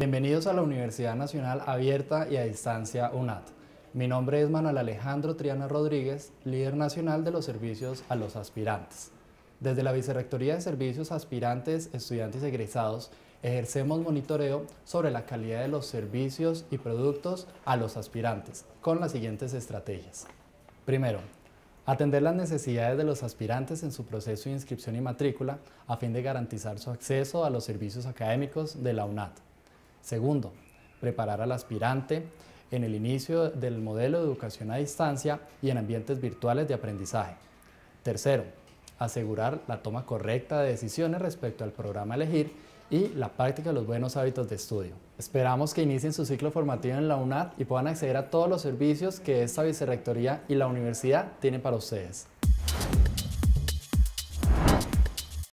Bienvenidos a la Universidad Nacional Abierta y a Distancia UNAT. Mi nombre es Manuel Alejandro Triana Rodríguez, líder nacional de los servicios a los aspirantes. Desde la Vicerrectoría de Servicios Aspirantes, Estudiantes Egresados, ejercemos monitoreo sobre la calidad de los servicios y productos a los aspirantes con las siguientes estrategias. Primero, atender las necesidades de los aspirantes en su proceso de inscripción y matrícula a fin de garantizar su acceso a los servicios académicos de la UNAT. Segundo, preparar al aspirante en el inicio del modelo de educación a distancia y en ambientes virtuales de aprendizaje. Tercero, asegurar la toma correcta de decisiones respecto al programa elegir y la práctica de los buenos hábitos de estudio. Esperamos que inicien su ciclo formativo en la UNAD y puedan acceder a todos los servicios que esta vicerrectoría y la universidad tienen para ustedes.